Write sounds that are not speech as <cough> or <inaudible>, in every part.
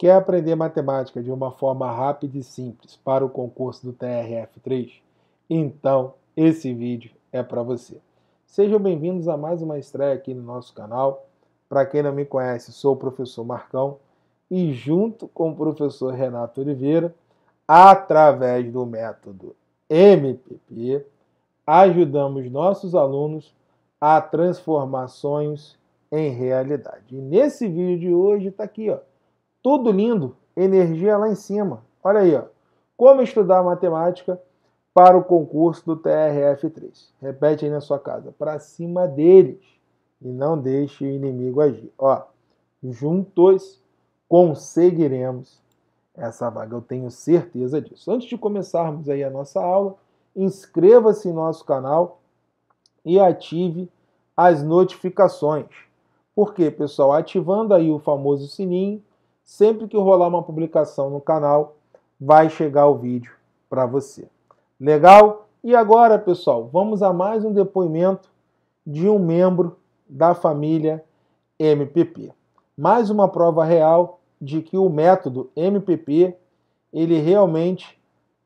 Quer aprender matemática de uma forma rápida e simples para o concurso do TRF3? Então, esse vídeo é para você. Sejam bem-vindos a mais uma estreia aqui no nosso canal. Para quem não me conhece, sou o professor Marcão e junto com o professor Renato Oliveira, através do método MPP, ajudamos nossos alunos a transformar sonhos em realidade. E nesse vídeo de hoje está aqui, ó tudo lindo, energia lá em cima. Olha aí, ó. Como estudar matemática para o concurso do TRF3. Repete aí na sua casa, para cima deles e não deixe o inimigo agir. Ó, juntos conseguiremos essa vaga, eu tenho certeza disso. Antes de começarmos aí a nossa aula, inscreva-se em nosso canal e ative as notificações. Porque, pessoal, ativando aí o famoso sininho, Sempre que rolar uma publicação no canal, vai chegar o vídeo para você. Legal? E agora, pessoal, vamos a mais um depoimento de um membro da família MPP. Mais uma prova real de que o método MPP ele realmente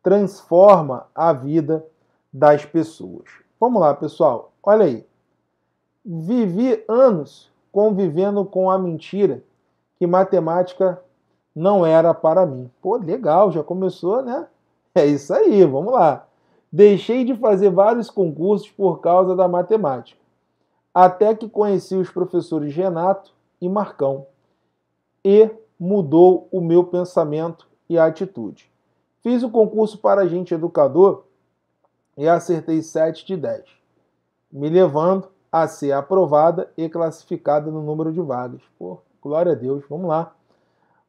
transforma a vida das pessoas. Vamos lá, pessoal. Olha aí. Vivi anos convivendo com a mentira que matemática não era para mim. Pô, legal, já começou, né? <laughs> É isso aí, vamos lá. Deixei de fazer vários concursos por causa da matemática, até que conheci os professores Renato e Marcão e mudou o meu pensamento e atitude. Fiz o concurso para agente educador e acertei 7 de 10, me levando a ser aprovada e classificada no número de vagas. Pô, Glória a Deus, vamos lá.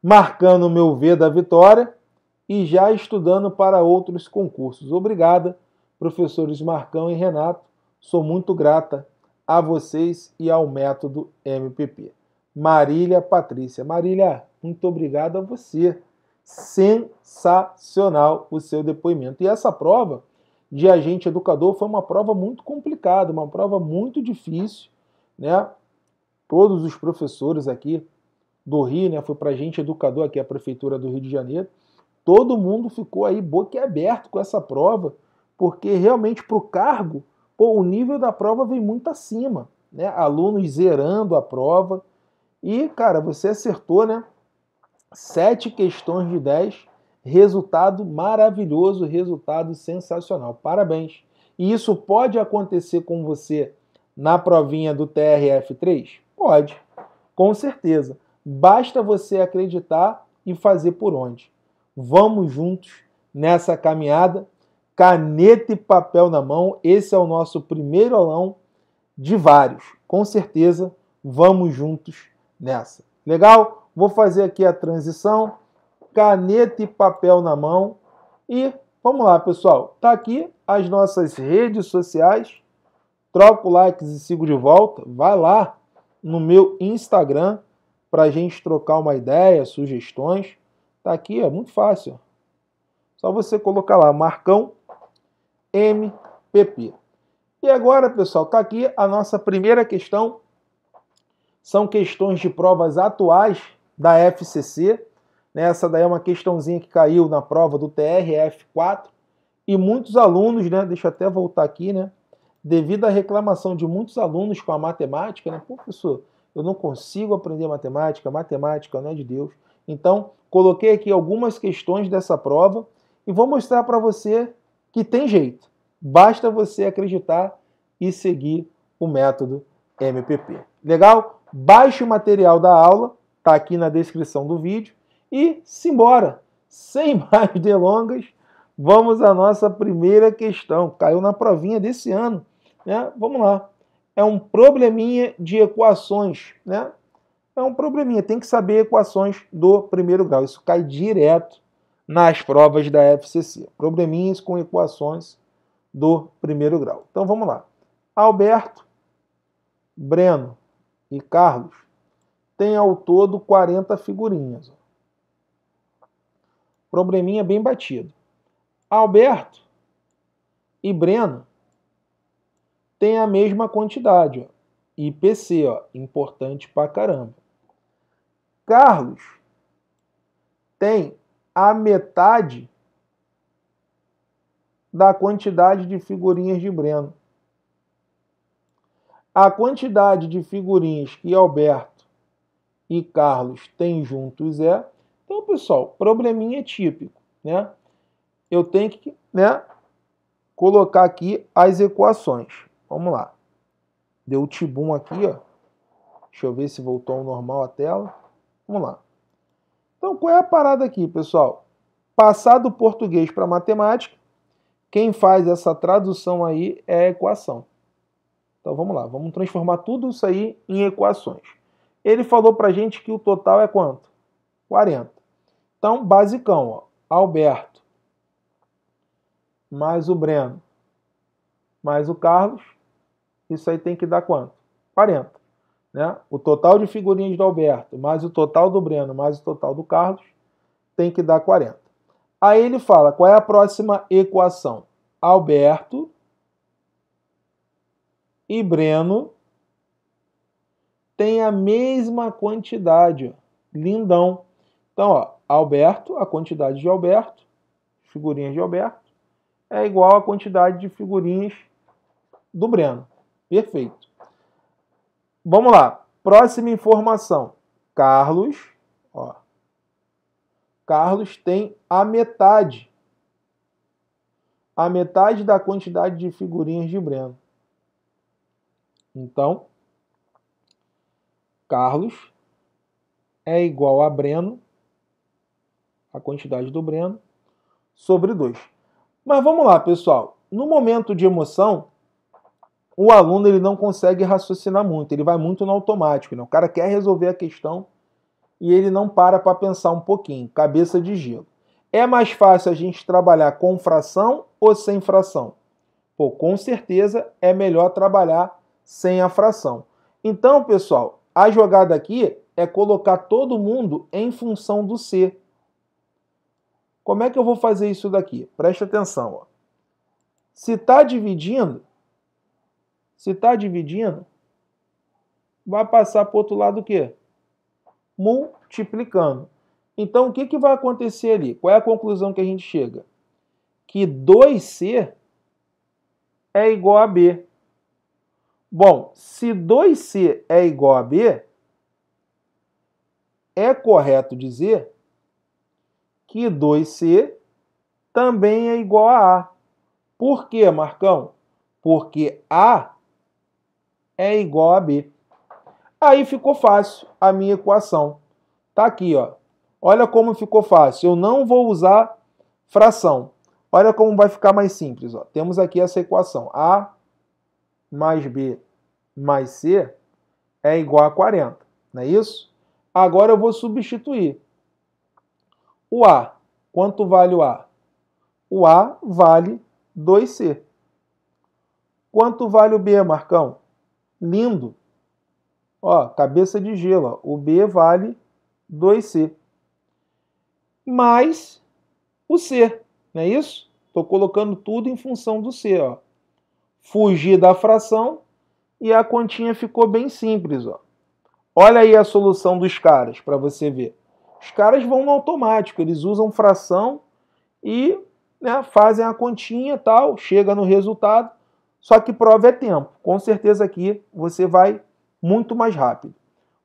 Marcando o meu V da vitória e já estudando para outros concursos. Obrigada, professores Marcão e Renato. Sou muito grata a vocês e ao método MPP. Marília Patrícia. Marília, muito obrigado a você. Sensacional o seu depoimento. E essa prova de agente educador foi uma prova muito complicada, uma prova muito difícil, né? todos os professores aqui do Rio, né? Foi para a gente educador aqui, a prefeitura do Rio de Janeiro. Todo mundo ficou aí boquiaberto com essa prova, porque realmente para o cargo, pô, o nível da prova vem muito acima, né? Alunos zerando a prova. E, cara, você acertou, né? Sete questões de dez, resultado maravilhoso, resultado sensacional. Parabéns. E isso pode acontecer com você na provinha do TRF3? Pode, com certeza. Basta você acreditar e fazer por onde. Vamos juntos nessa caminhada, caneta e papel na mão. Esse é o nosso primeiro aulão de vários. Com certeza, vamos juntos nessa. Legal? Vou fazer aqui a transição, caneta e papel na mão e vamos lá, pessoal. Tá aqui as nossas redes sociais. Troca o like e sigo de volta. Vai lá, no meu Instagram para a gente trocar uma ideia, sugestões. Tá aqui, é muito fácil. Só você colocar lá Marcão MPP. E agora, pessoal, tá aqui a nossa primeira questão. São questões de provas atuais da FCC. Né? Essa daí é uma questãozinha que caiu na prova do TRF4 e muitos alunos, né? Deixa eu até voltar aqui, né? devido à reclamação de muitos alunos com a matemática, né? professor, eu não consigo aprender matemática, matemática não é de Deus. Então, coloquei aqui algumas questões dessa prova e vou mostrar para você que tem jeito. Basta você acreditar e seguir o método MPP. Legal? Baixe o material da aula, está aqui na descrição do vídeo, e simbora! Sem <laughs> mais delongas, vamos à nossa primeira questão. Caiu na provinha desse ano. Né? Vamos lá. É um probleminha de equações. Né? É um probleminha, tem que saber equações do primeiro grau. Isso cai direto nas provas da FCC. Probleminhas com equações do primeiro grau. Então vamos lá. Alberto, Breno e Carlos têm ao todo 40 figurinhas. Probleminha bem batido. Alberto e Breno tem a mesma quantidade. Ó. IPC, ó, importante pra caramba. Carlos tem a metade da quantidade de figurinhas de Breno. A quantidade de figurinhas que Alberto e Carlos têm juntos é. Então, pessoal, probleminha típico, né? Eu tenho que, né, colocar aqui as equações. Vamos lá. Deu o tibum aqui, ó. Deixa eu ver se voltou ao normal a tela. Vamos lá. Então, qual é a parada aqui, pessoal? Passar do português para matemática, quem faz essa tradução aí é a equação. Então, vamos lá. Vamos transformar tudo isso aí em equações. Ele falou para gente que o total é quanto? 40. Então, basicão, ó. Alberto, mais o Breno, mais o Carlos, isso aí tem que dar quanto? 40. Né? O total de figurinhas do Alberto, mais o total do Breno, mais o total do Carlos, tem que dar 40. Aí ele fala, qual é a próxima equação? Alberto e Breno têm a mesma quantidade. Lindão. Então, ó, Alberto, a quantidade de Alberto, figurinhas de Alberto, é igual à quantidade de figurinhas do Breno. Perfeito. Vamos lá. Próxima informação. Carlos, ó. Carlos tem a metade. A metade da quantidade de figurinhas de Breno. Então, Carlos é igual a Breno, a quantidade do Breno, sobre 2. Mas vamos lá, pessoal. No momento de emoção, o aluno ele não consegue raciocinar muito, ele vai muito no automático. Né? O cara quer resolver a questão e ele não para para pensar um pouquinho, cabeça de gelo. É mais fácil a gente trabalhar com fração ou sem fração? Pô, com certeza é melhor trabalhar sem a fração. Então, pessoal, a jogada aqui é colocar todo mundo em função do C. Como é que eu vou fazer isso daqui? Presta atenção. Ó. Se está dividindo, se está dividindo, vai passar para o outro lado o quê? Multiplicando. Então, o que, que vai acontecer ali? Qual é a conclusão que a gente chega? Que 2C é igual a B. Bom, se 2C é igual a B, é correto dizer que 2C também é igual a A. Por quê, Marcão? Porque A é igual a B. Aí ficou fácil a minha equação. Tá aqui, ó. Olha como ficou fácil. Eu não vou usar fração. Olha como vai ficar mais simples, ó. Temos aqui essa equação. A mais B mais C é igual a 40, não é isso? Agora eu vou substituir. O A, quanto vale o A? O A vale 2C. Quanto vale o B, Marcão? lindo. Ó, cabeça de gelo, ó. o B vale 2C. Mais o C, não é isso? Estou colocando tudo em função do C. Ó. Fugi da fração e a continha ficou bem simples. Ó. Olha aí a solução dos caras para você ver. Os caras vão no automático, eles usam fração e né, fazem a continha tal, chega no resultado só que prova é tempo. Com certeza aqui você vai muito mais rápido.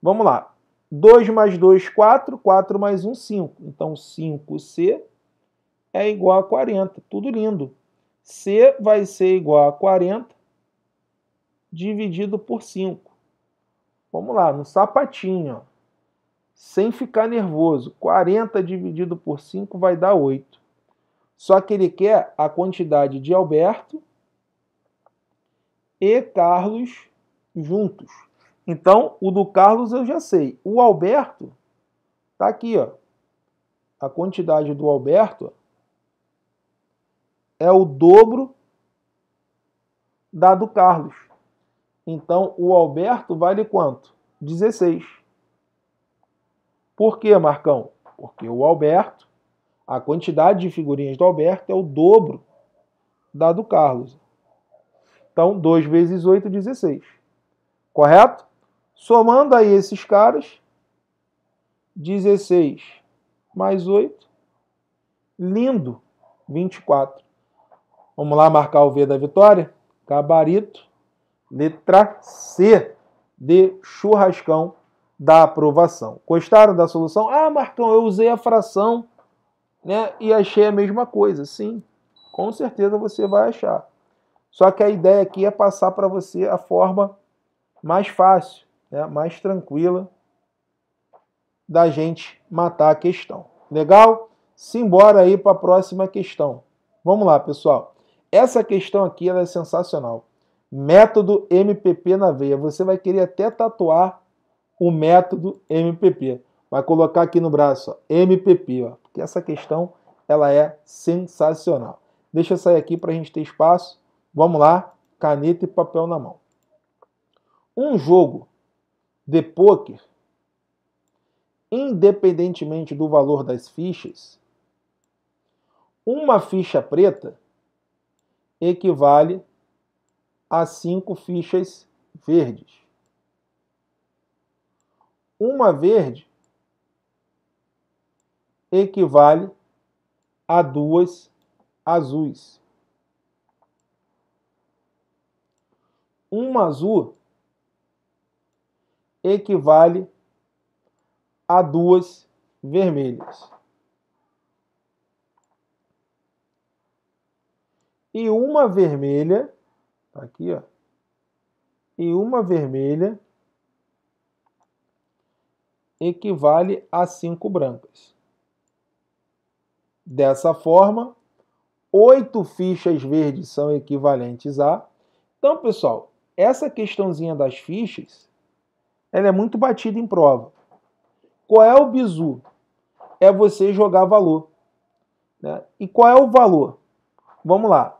Vamos lá. 2 mais 2, 4. 4 mais 1, 5. Então, 5C é igual a 40. Tudo lindo. C vai ser igual a 40 dividido por 5. Vamos lá, no sapatinho. Ó. Sem ficar nervoso. 40 dividido por 5 vai dar 8. Só que ele quer a quantidade de Alberto e Carlos juntos. Então, o do Carlos eu já sei. O Alberto está aqui, ó. A quantidade do Alberto é o dobro da do Carlos. Então, o Alberto vale quanto? 16. Por quê, Marcão? Porque o Alberto, a quantidade de figurinhas do Alberto é o dobro da do Carlos. Então, 2 vezes 8, 16. Correto? Somando aí esses caras, 16 mais 8, lindo, 24. Vamos lá marcar o V da vitória? Gabarito, letra C de churrascão da aprovação. Gostaram da solução? Ah, Marcão, eu usei a fração né, e achei a mesma coisa. Sim, com certeza você vai achar. Só que a ideia aqui é passar para você a forma mais fácil, né, mais tranquila da gente matar a questão. Legal? Simbora aí para a próxima questão. Vamos lá, pessoal. Essa questão aqui ela é sensacional. Método MPP na veia. Você vai querer até tatuar o método MPP. Vai colocar aqui no braço, ó, MPP, ó, porque essa questão ela é sensacional. Deixa eu sair aqui para a gente ter espaço Vamos lá, caneta e papel na mão. Um jogo de pôquer, independentemente do valor das fichas, uma ficha preta equivale a cinco fichas verdes. Uma verde equivale a duas azuis. uma azul equivale a duas vermelhas. E uma vermelha, tá aqui, ó. E uma vermelha equivale a cinco brancas. Dessa forma, oito fichas verdes são equivalentes a. Então, pessoal, essa questãozinha das fichas, ela é muito batida em prova. Qual é o bizu? É você jogar valor. Né? E qual é o valor? Vamos lá.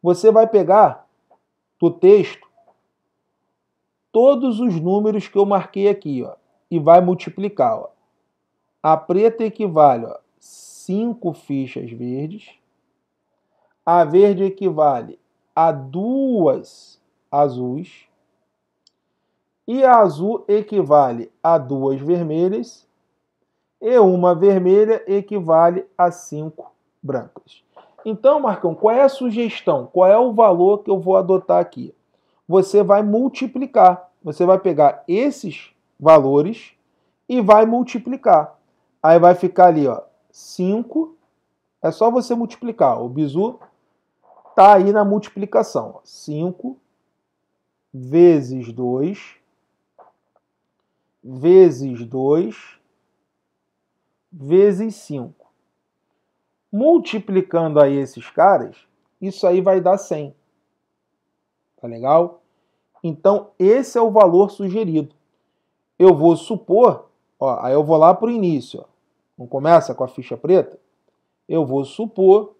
Você vai pegar do texto todos os números que eu marquei aqui ó, e vai multiplicar. Ó. A preta equivale a 5 fichas verdes. A verde equivale a duas azuis. E a azul equivale a duas vermelhas. E uma vermelha equivale a cinco brancas. Então, Marcão, qual é a sugestão? Qual é o valor que eu vou adotar aqui? Você vai multiplicar. Você vai pegar esses valores e vai multiplicar. Aí vai ficar ali, ó, 5. É só você multiplicar. O bizu tá aí na multiplicação. 5 vezes dois vezes dois vezes cinco Multiplicando aí esses caras, isso aí vai dar 100. Tá legal? Então, esse é o valor sugerido. Eu vou supor, ó, aí eu vou lá para o início. Ó. Não começa com a ficha preta? Eu vou supor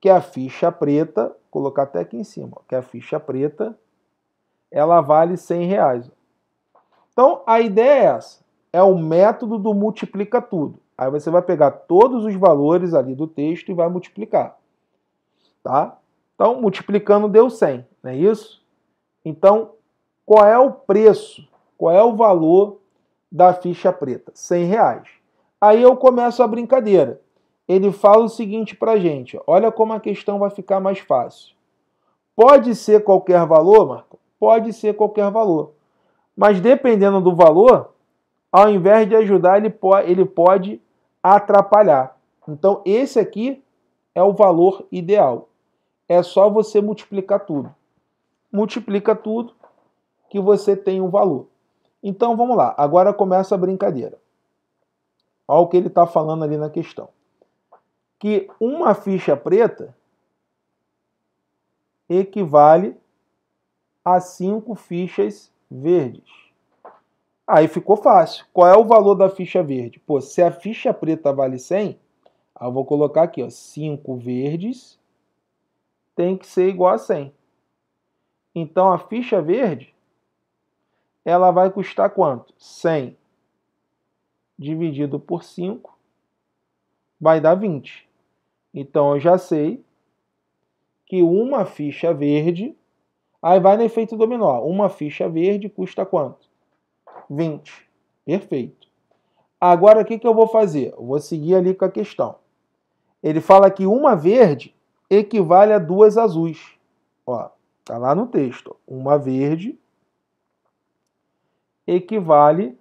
que a ficha preta, vou colocar até aqui em cima, ó, que a ficha preta ela vale 100 reais. Então a ideia é essa, é o método do multiplica tudo. Aí você vai pegar todos os valores ali do texto e vai multiplicar. Tá? Então, multiplicando deu 100, não é isso? Então, qual é o preço? Qual é o valor da ficha preta? 100 reais. Aí eu começo a brincadeira. Ele fala o seguinte para gente: olha como a questão vai ficar mais fácil. Pode ser qualquer valor, Marco? pode ser qualquer valor. Mas dependendo do valor, ao invés de ajudar, ele, po ele pode atrapalhar. Então, esse aqui é o valor ideal. É só você multiplicar tudo. Multiplica tudo que você tem um valor. Então, vamos lá. Agora começa a brincadeira. Olha o que ele está falando ali na questão. Que uma ficha preta equivale a 5 fichas verdes. Aí ficou fácil. Qual é o valor da ficha verde? Pô, se a ficha preta vale 100, eu vou colocar aqui, ó, 5 verdes tem que ser igual a 100. Então a ficha verde ela vai custar quanto? 100 dividido por 5 vai dar 20. Então eu já sei que uma ficha verde Aí vai no efeito dominó. Uma ficha verde custa quanto? 20. Perfeito. Agora o que, que eu vou fazer? Eu vou seguir ali com a questão. Ele fala que uma verde equivale a duas azuis. Ó, tá lá no texto. Uma verde equivale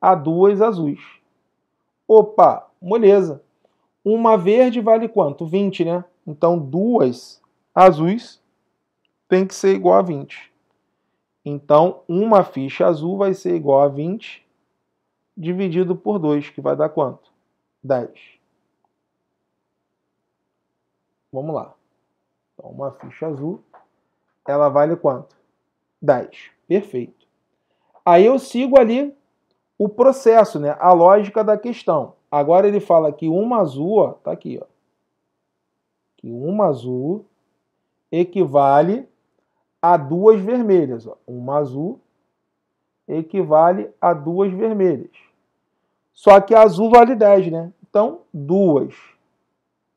a duas azuis. Opa, moleza. Uma verde vale quanto? 20, né? Então, duas azuis tem que ser igual a 20. Então, uma ficha azul vai ser igual a 20 dividido por 2, que vai dar quanto? 10. Vamos lá. Então, uma ficha azul, ela vale quanto? 10. Perfeito. Aí eu sigo ali o processo, né? a lógica da questão. Agora ele fala que uma azul, está tá aqui, ó, que uma azul equivale a duas vermelhas. Ó. Uma azul equivale a duas vermelhas. Só que azul vale 10, né? Então, duas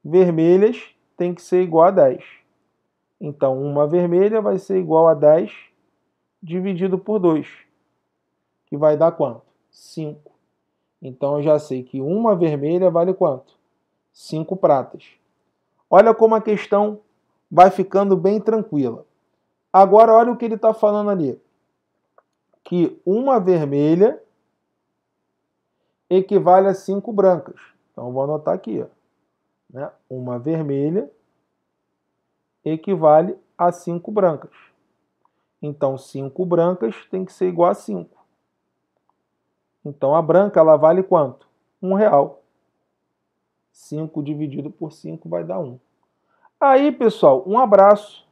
vermelhas tem que ser igual a 10. Então, uma vermelha vai ser igual a 10 dividido por 2, que vai dar quanto? 5. Então, eu já sei que uma vermelha vale quanto? 5 pratas. Olha como a questão vai ficando bem tranquila. Agora, olha o que ele está falando ali. Que uma vermelha equivale a cinco brancas. Então, vou anotar aqui. Ó, né? Uma vermelha equivale a cinco brancas. Então, cinco brancas tem que ser igual a cinco. Então, a branca ela vale quanto? Um real. 5 dividido por 5 vai dar 1. Aí, pessoal, um abraço.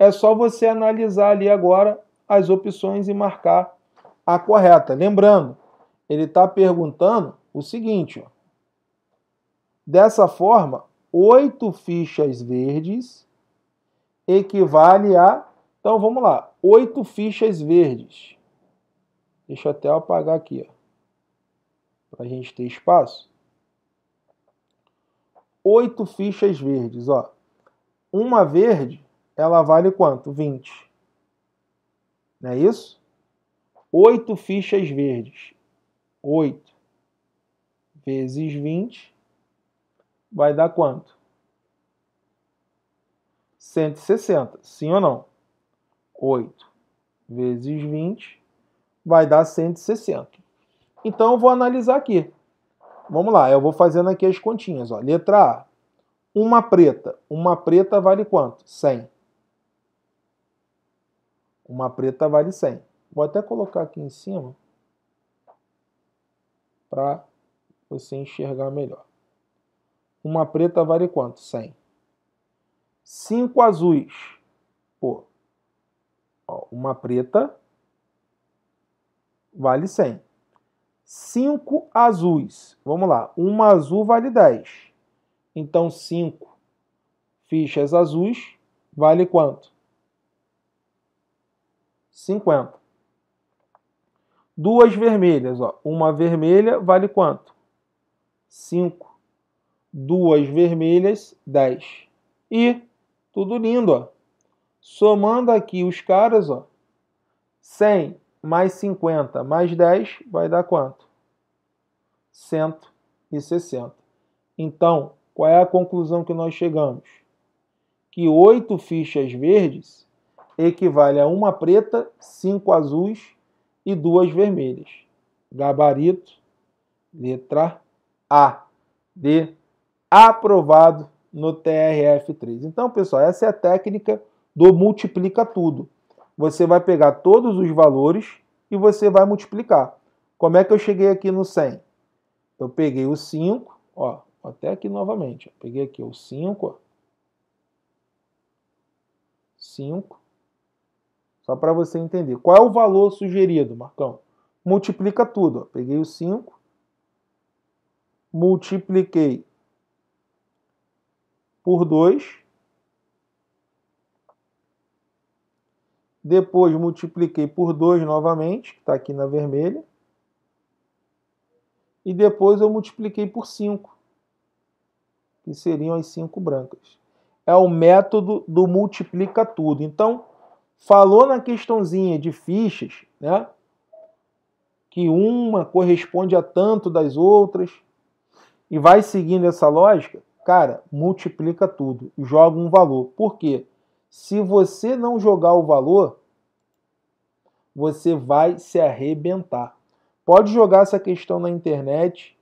É só você analisar ali agora as opções e marcar a correta. Lembrando, ele está perguntando o seguinte: ó. dessa forma, oito fichas verdes equivale a. Então vamos lá, oito fichas verdes. Deixa eu até apagar aqui, para a gente ter espaço. Oito fichas verdes, ó. Uma verde ela vale quanto? 20. Não é isso? Oito fichas verdes. 8 vezes 20 vai dar quanto? 160. Sim ou não? 8 vezes 20 vai dar 160. Então eu vou analisar aqui. Vamos lá, eu vou fazendo aqui as continhas. Ó. Letra A. Uma preta. Uma preta vale quanto? 100. Uma preta vale 100. Vou até colocar aqui em cima para você enxergar melhor. Uma preta vale quanto? 100. 5 azuis. Pô, ó, uma preta vale 100. 5 azuis. Vamos lá. Uma azul vale 10. Então, 5 fichas azuis vale quanto? 50. Duas vermelhas, ó. uma vermelha vale quanto? 5. Duas vermelhas, 10. E tudo lindo, ó. Somando aqui os caras, ó, 100 mais 50 mais 10 vai dar quanto? 160. Então, qual é a conclusão que nós chegamos? Que oito fichas verdes equivale a uma preta, cinco azuis e duas vermelhas. Gabarito, letra A. D. Aprovado no TRF3. Então, pessoal, essa é a técnica do multiplica tudo. Você vai pegar todos os valores e você vai multiplicar. Como é que eu cheguei aqui no 100? Eu peguei o 5, ó, até aqui novamente. Ó, peguei aqui o 5, ó, 5. Só para você entender. Qual é o valor sugerido, Marcão? Multiplica tudo. Ó. Peguei o 5, multipliquei por 2, depois multipliquei por 2 novamente, que está aqui na vermelha, e depois eu multipliquei por 5, que seriam as 5 brancas. É o método do multiplica tudo. Então, Falou na questãozinha de fichas, né? Que uma corresponde a tanto das outras e vai seguindo essa lógica, cara, multiplica tudo, joga um valor. Por quê? Se você não jogar o valor, você vai se arrebentar. Pode jogar essa questão na internet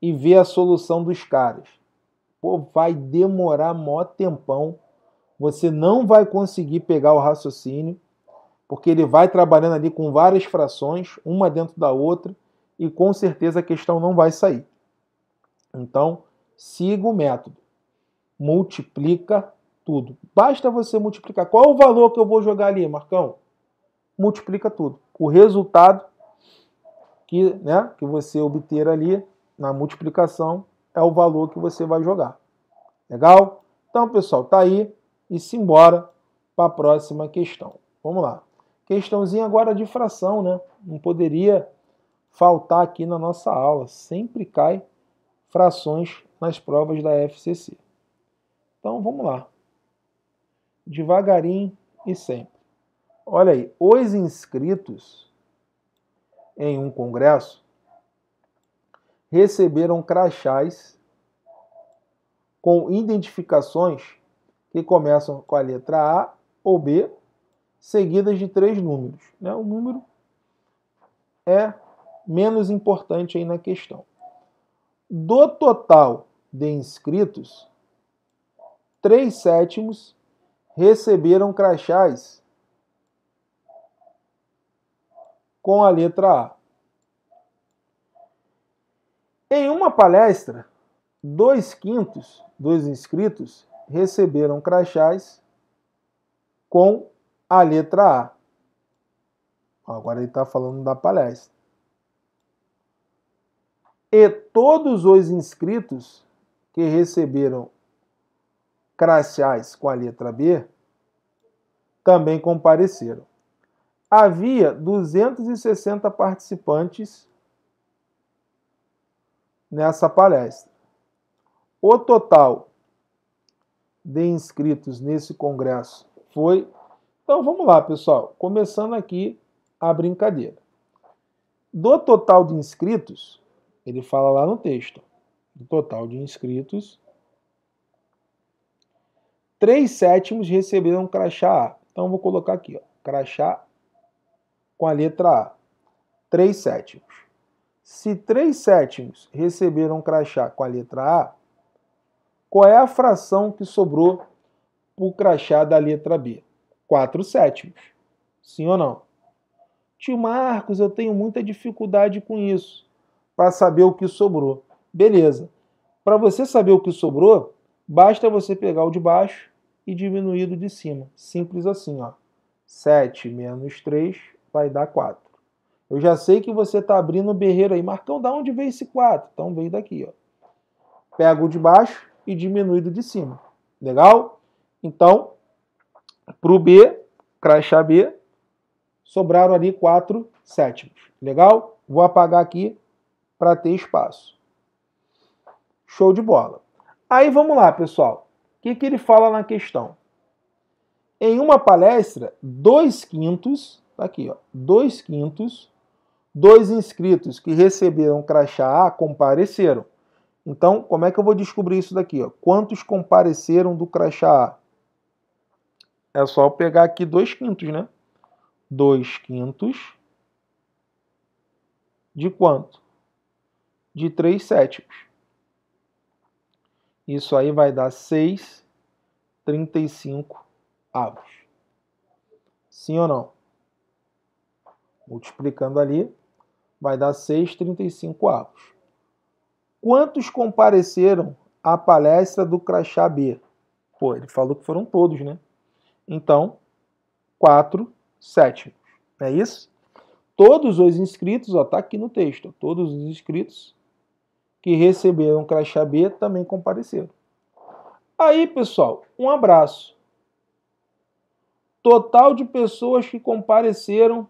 e ver a solução dos caras. Pô, vai demorar mó tempão você não vai conseguir pegar o raciocínio, porque ele vai trabalhando ali com várias frações, uma dentro da outra, e com certeza a questão não vai sair. Então, siga o método. Multiplica tudo. Basta você multiplicar. Qual é o valor que eu vou jogar ali, Marcão? Multiplica tudo. O resultado que, né, que você obter ali na multiplicação é o valor que você vai jogar. Legal? Então, pessoal, tá aí e simbora para a próxima questão. Vamos lá. Questãozinha agora de fração, né? Não poderia faltar aqui na nossa aula. Sempre cai frações nas provas da FCC. Então vamos lá. Devagarinho e sempre. Olha aí, os inscritos em um congresso receberam crachás com identificações que começam com a letra A ou B, seguidas de três números. Né? O número é menos importante aí na questão. Do total de inscritos, três sétimos receberam crachás com a letra A. Em uma palestra, dois quintos dos inscritos receberam crachás com a letra A. Agora ele está falando da palestra. E todos os inscritos que receberam crachás com a letra B também compareceram. Havia 260 participantes nessa palestra. O total de inscritos nesse congresso foi. Então vamos lá, pessoal, começando aqui a brincadeira. Do total de inscritos, ele fala lá no texto, do total de inscritos, três sétimos receberam crachá A. Então vou colocar aqui, ó, crachá com a letra A. Três sétimos. Se três sétimos receberam crachá com a letra A, qual é a fração que sobrou para o crachá da letra B? 4 sétimos. Sim ou não? Tio Marcos, eu tenho muita dificuldade com isso, para saber o que sobrou. Beleza. Para você saber o que sobrou, basta você pegar o de baixo e diminuir o de cima. Simples assim, ó. 7 menos 3 vai dar 4. Eu já sei que você está abrindo o berreiro aí. Marcão, da onde veio esse 4? Então vem daqui, ó. Pego o de baixo e diminuído de cima. Legal? Então, para o B, crachá B, sobraram ali 4 sétimos. Legal? Vou apagar aqui para ter espaço. Show de bola. Aí vamos lá, pessoal. O que, que ele fala na questão? Em uma palestra, dois quintos, tá aqui, ó, dois quintos dois inscritos que receberam crachá A compareceram. Então, como é que eu vou descobrir isso daqui? Ó? Quantos compareceram do crachá A? É só eu pegar aqui 2 quintos, né? 2 quintos de quanto? De 3 sétimos. Isso aí vai dar 6, 35 avos. Sim ou não? Multiplicando ali, vai dar 6,35 avos. Quantos compareceram à palestra do Crachá B? Pô, ele falou que foram todos, né? Então, quatro sétimos. é isso? Todos os inscritos, ó, tá aqui no texto, todos os inscritos que receberam crachá B também compareceram. Aí, pessoal, um abraço. Total de pessoas que compareceram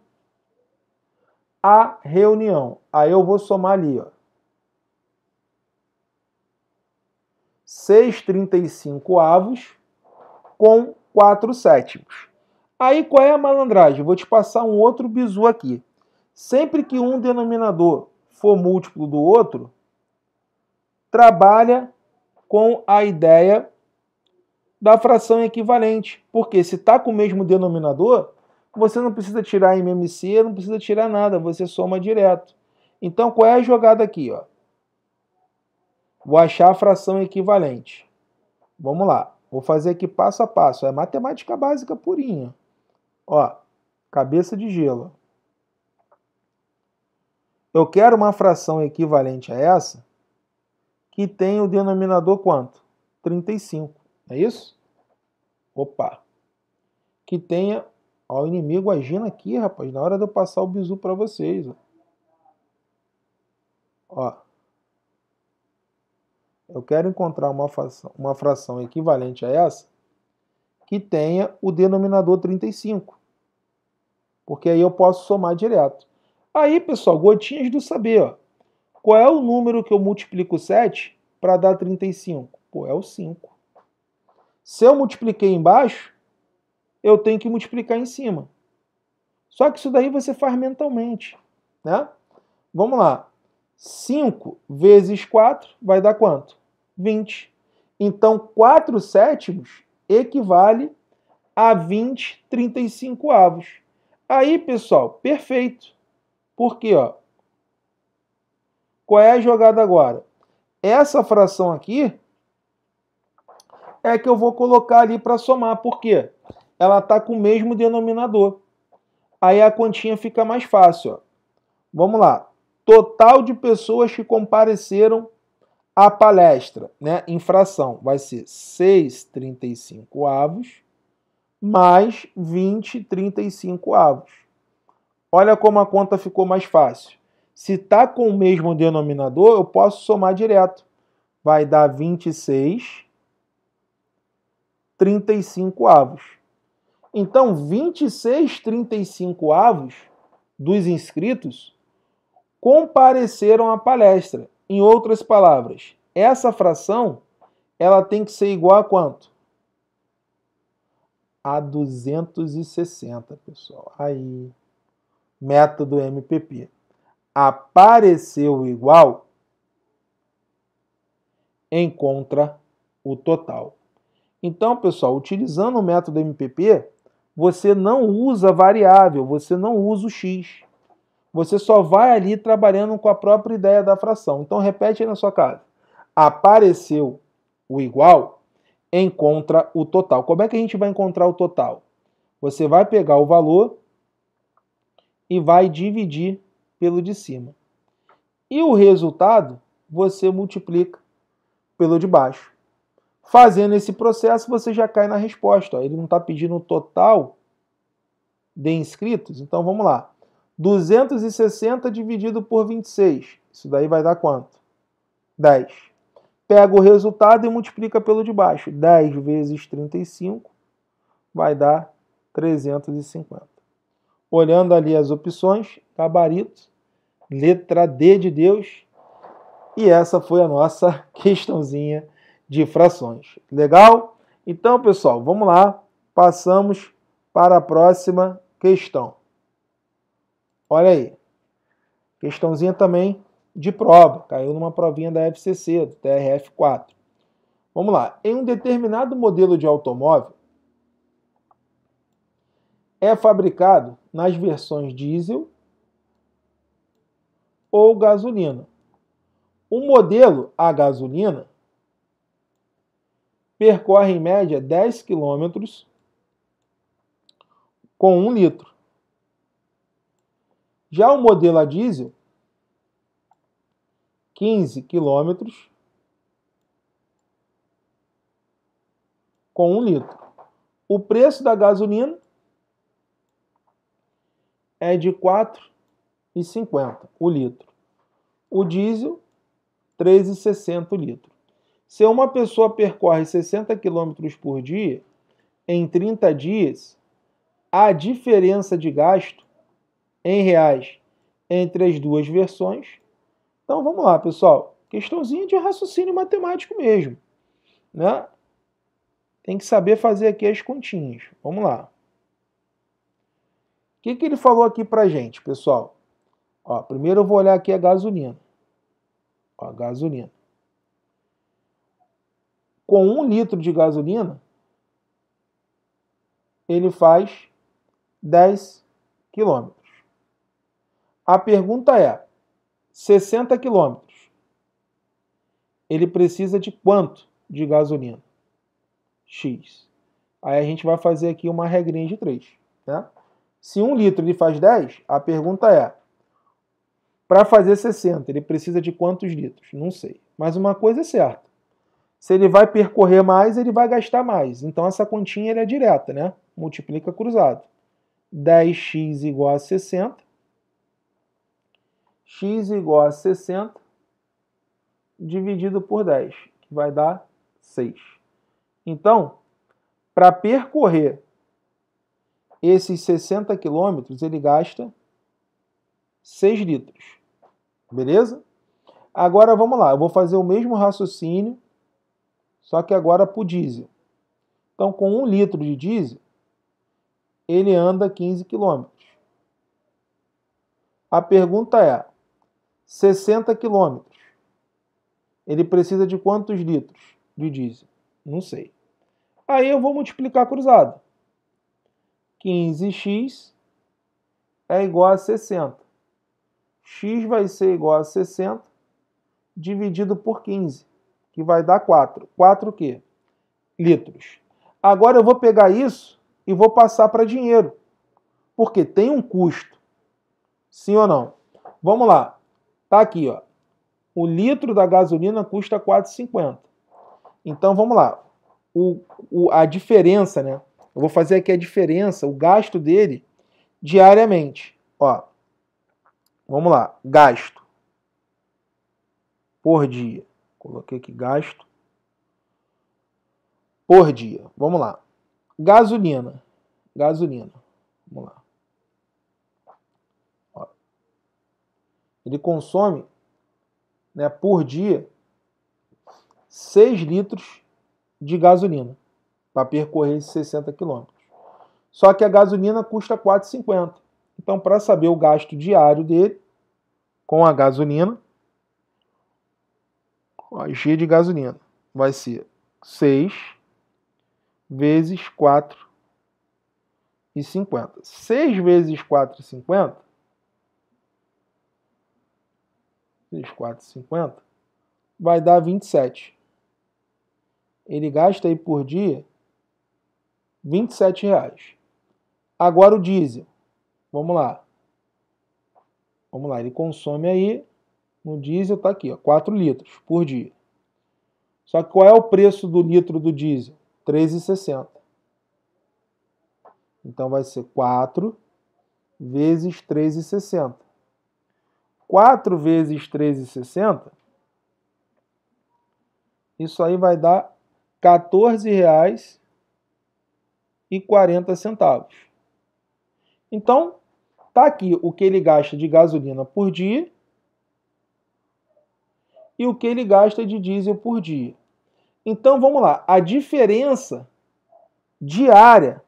à reunião. Aí eu vou somar ali, ó. 6 35 avos com 4 sétimos. Aí qual é a malandragem? Vou te passar um outro bizu aqui. Sempre que um denominador for múltiplo do outro, trabalha com a ideia da fração equivalente. Porque se está com o mesmo denominador, você não precisa tirar MMC, não precisa tirar nada, você soma direto. Então qual é a jogada aqui? Ó? Vou achar a fração equivalente. Vamos lá. Vou fazer aqui passo a passo. É matemática básica purinha. Ó, cabeça de gelo. Eu quero uma fração equivalente a essa que tem o denominador quanto? 35. É isso? Opa. Que tenha Ó, o inimigo agindo aqui, rapaz, na hora de eu passar o bizu para vocês. Ó. ó eu quero encontrar uma fração, uma fração equivalente a essa que tenha o denominador 35. Porque aí eu posso somar direto. Aí, pessoal, gotinhas do saber. Ó. Qual é o número que eu multiplico 7 para dar 35? Pô, é o 5. Se eu multipliquei embaixo, eu tenho que multiplicar em cima. Só que isso daí você faz mentalmente, né? Vamos lá. 5 vezes 4 vai dar quanto? 20. Então, 4 sétimos equivale a 20 35 avos. Aí, pessoal, perfeito. Por quê? Ó? Qual é a jogada agora? Essa fração aqui é que eu vou colocar ali para somar. Por quê? Ela está com o mesmo denominador. Aí a continha fica mais fácil. Ó. Vamos lá. Total de pessoas que compareceram a palestra, né, infração, vai ser 6,35 avos mais 20,35 avos. Olha como a conta ficou mais fácil. Se está com o mesmo denominador, eu posso somar direto. Vai dar 26 35 avos. Então, 26 35 avos dos inscritos compareceram à palestra em outras palavras, essa fração ela tem que ser igual a quanto? A 260, pessoal. Aí, método MPP. Apareceu igual, encontra o total. Então, pessoal, utilizando o método MPP, você não usa variável, você não usa o x. Você só vai ali trabalhando com a própria ideia da fração. Então repete aí na sua casa. Apareceu o igual, encontra o total. Como é que a gente vai encontrar o total? Você vai pegar o valor e vai dividir pelo de cima. E o resultado você multiplica pelo de baixo. Fazendo esse processo, você já cai na resposta. Ó. Ele não está pedindo o total de inscritos. Então vamos lá. 260 dividido por 26. Isso daí vai dar quanto? 10. Pega o resultado e multiplica pelo de baixo. 10 vezes 35 vai dar 350. Olhando ali as opções, gabarito, letra D de Deus. E essa foi a nossa <laughs> questãozinha de frações. Legal? Então, pessoal, vamos lá. Passamos para a próxima questão. Olha aí. Questãozinha também de prova. Caiu numa provinha da FCC, do TRF4. Vamos lá. Em um determinado modelo de automóvel, é fabricado nas versões diesel ou gasolina. O modelo a gasolina percorre em média 10 km com 1 litro. Já o modelo a diesel, 15 km com 1 um litro. O preço da gasolina é de R$ 4,50 o litro. O diesel, R$ 3,60 o litro. Se uma pessoa percorre 60 km por dia, em 30 dias, a diferença de gasto em reais entre as duas versões. Então vamos lá, pessoal. Questãozinha de raciocínio matemático mesmo. Né? Tem que saber fazer aqui as continhas. Vamos lá. O que, que ele falou aqui para gente, pessoal? Ó, primeiro eu vou olhar aqui a gasolina. Ó, a gasolina. Com um litro de gasolina, ele faz 10 quilômetros. A pergunta é: 60 quilômetros. Ele precisa de quanto de gasolina? X. Aí a gente vai fazer aqui uma regrinha de 3. Né? Se um litro ele faz 10, a pergunta é: para fazer 60, ele precisa de quantos litros? Não sei. Mas uma coisa é certa. Se ele vai percorrer mais, ele vai gastar mais. Então essa continha é direta, né? Multiplica cruzado. 10x igual a 60 x igual a 60 dividido por 10, que vai dar 6. Então, para percorrer esses 60 quilômetros, ele gasta 6 litros. Beleza? Agora vamos lá, eu vou fazer o mesmo raciocínio, só que agora para o diesel. Então, com 1 litro de diesel, ele anda 15 quilômetros. A pergunta é: 60 quilômetros. Ele precisa de quantos litros de diesel? Não sei. Aí eu vou multiplicar cruzado. 15x é igual a 60. x vai ser igual a 60 dividido por 15, que vai dar 4. 4 o quê? Litros. Agora eu vou pegar isso e vou passar para dinheiro, porque tem um custo. Sim ou não? Vamos lá. Tá aqui, ó. O litro da gasolina custa 4,50. Então vamos lá. O, o, a diferença, né? Eu vou fazer aqui a diferença, o gasto dele diariamente. Ó, vamos lá, gasto por dia. Coloquei aqui gasto por dia. Vamos lá. Gasolina. Gasolina. Vamos lá. ele consome né, por dia 6 litros de gasolina para percorrer esses 60 quilômetros. Só que a gasolina custa 4,50. Então, para saber o gasto diário dele com a gasolina, ó, G de gasolina vai ser 6 vezes 4,50. 6 vezes 4,50 3,450, vai dar 27. Ele gasta aí por dia 27 reais. Agora o diesel. Vamos lá. Vamos lá, ele consome aí no diesel está aqui, ó, 4 litros por dia. Só que qual é o preço do litro do diesel? 3,60. Então vai ser 4 vezes 3,60. 4 vezes 3,60, isso aí vai dar R$ 14,40. Então, tá aqui o que ele gasta de gasolina por dia e o que ele gasta de diesel por dia. Então, vamos lá, a diferença diária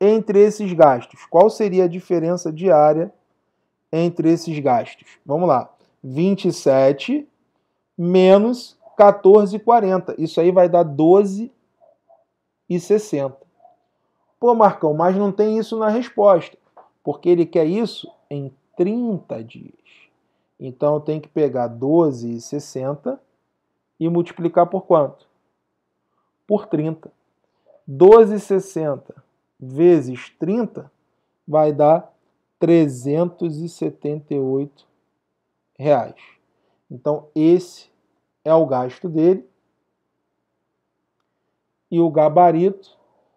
entre esses gastos. Qual seria a diferença diária entre esses gastos? Vamos lá. 27 menos 14,40. Isso aí vai dar 12,60. Pô, Marcão, mas não tem isso na resposta, porque ele quer isso em 30 dias. Então eu tenho que pegar 12,60 e multiplicar por quanto? Por 30. 12,60 vezes 30 vai dar 378 reais. Então esse é o gasto dele. E o gabarito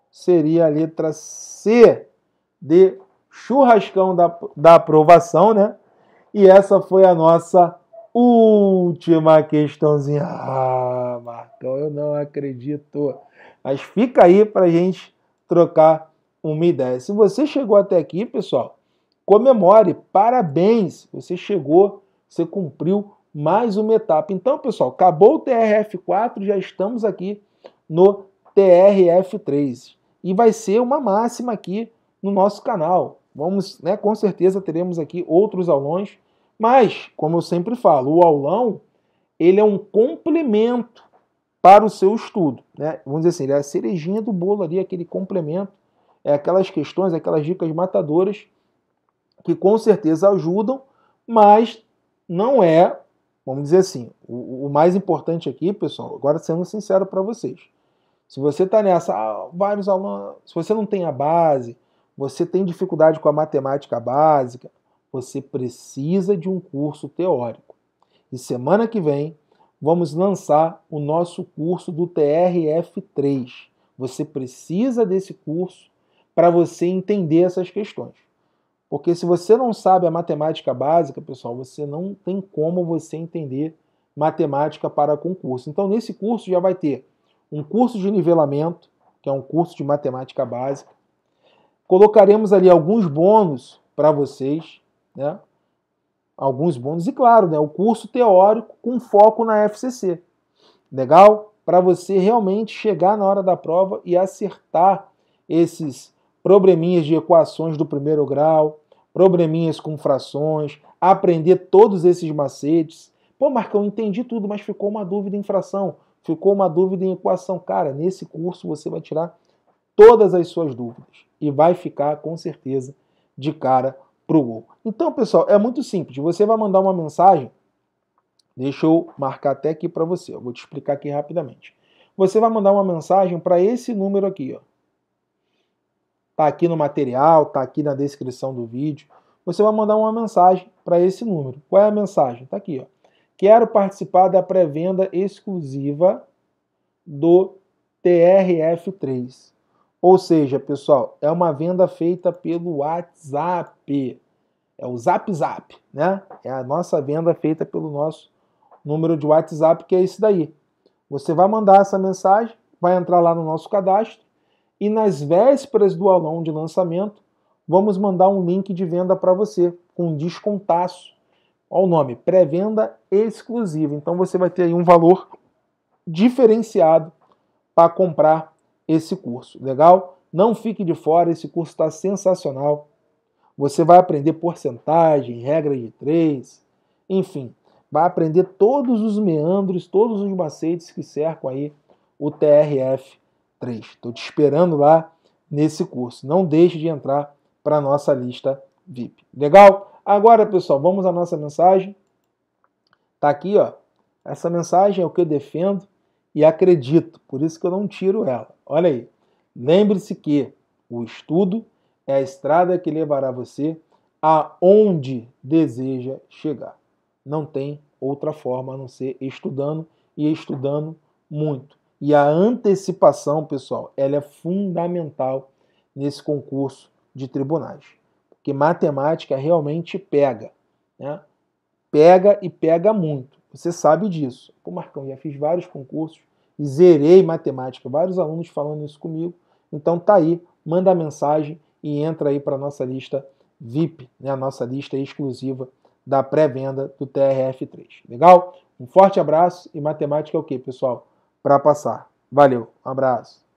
seria a letra C de churrascão da, da aprovação, né? E essa foi a nossa última questãozinha. Ah, Marcão, eu não acredito. Mas fica aí para gente trocar uma ideia. Se você chegou até aqui, pessoal, comemore, parabéns, você chegou, você cumpriu mais uma etapa. Então, pessoal, acabou o TRF4, já estamos aqui no TRF3. E vai ser uma máxima aqui no nosso canal. Vamos, né, com certeza teremos aqui outros aulões, mas como eu sempre falo, o aulão ele é um complemento para o seu estudo, né? Vamos dizer assim, ele é a cerejinha do bolo ali, aquele complemento, é aquelas questões, aquelas dicas matadoras que com certeza ajudam, mas não é, vamos dizer assim, o, o mais importante aqui, pessoal, agora sendo sincero para vocês. Se você está nessa, ah, vários alunos, se você não tem a base, você tem dificuldade com a matemática básica, você precisa de um curso teórico. E semana que vem vamos lançar o nosso curso do TRF3. Você precisa desse curso para você entender essas questões. Porque se você não sabe a matemática básica, pessoal, você não tem como você entender matemática para concurso. Então, nesse curso já vai ter um curso de nivelamento, que é um curso de matemática básica. Colocaremos ali alguns bônus para vocês, né? Alguns bônus e claro, né, o curso teórico com foco na FCC. Legal? Para você realmente chegar na hora da prova e acertar esses probleminhas de equações do primeiro grau, probleminhas com frações, aprender todos esses macetes. Pô, Marcão, entendi tudo, mas ficou uma dúvida em fração, ficou uma dúvida em equação. Cara, nesse curso você vai tirar todas as suas dúvidas e vai ficar com certeza de cara pro gol. Então, pessoal, é muito simples. Você vai mandar uma mensagem. Deixa eu marcar até aqui para você. Eu vou te explicar aqui rapidamente. Você vai mandar uma mensagem para esse número aqui, ó tá aqui no material, tá aqui na descrição do vídeo. Você vai mandar uma mensagem para esse número. Qual é a mensagem? tá aqui. Ó. Quero participar da pré-venda exclusiva do TRF3. Ou seja, pessoal, é uma venda feita pelo WhatsApp. É o Zap Zap, né? É a nossa venda feita pelo nosso número de WhatsApp, que é esse daí. Você vai mandar essa mensagem, vai entrar lá no nosso cadastro, e nas vésperas do aulão de lançamento, vamos mandar um link de venda para você, com um descontaço. Olha o nome, pré-venda exclusiva. Então você vai ter aí um valor diferenciado para comprar esse curso. Legal? Não fique de fora, esse curso está sensacional. Você vai aprender porcentagem, regra de três, enfim, vai aprender todos os meandros, todos os macetes que cercam aí o TRF 3. Estou te esperando lá nesse curso. Não deixe de entrar para a nossa lista VIP. Legal? Agora, pessoal, vamos à nossa mensagem. Está aqui, ó. Essa mensagem é o que eu defendo e acredito, por isso que eu não tiro ela. Olha aí. Lembre-se que o estudo é a estrada que levará você aonde deseja chegar. Não tem outra forma a não ser estudando e estudando muito. E a antecipação, pessoal, ela é fundamental nesse concurso de tribunais. Porque matemática realmente pega. Né? Pega e pega muito. Você sabe disso. Pô, Marcão, já fiz vários concursos e zerei matemática. Vários alunos falando isso comigo. Então tá aí, manda mensagem e entra aí para a nossa lista VIP, né? a nossa lista exclusiva da pré-venda do TRF3. Legal? Um forte abraço e matemática é o quê, pessoal? para passar. Valeu, um abraço.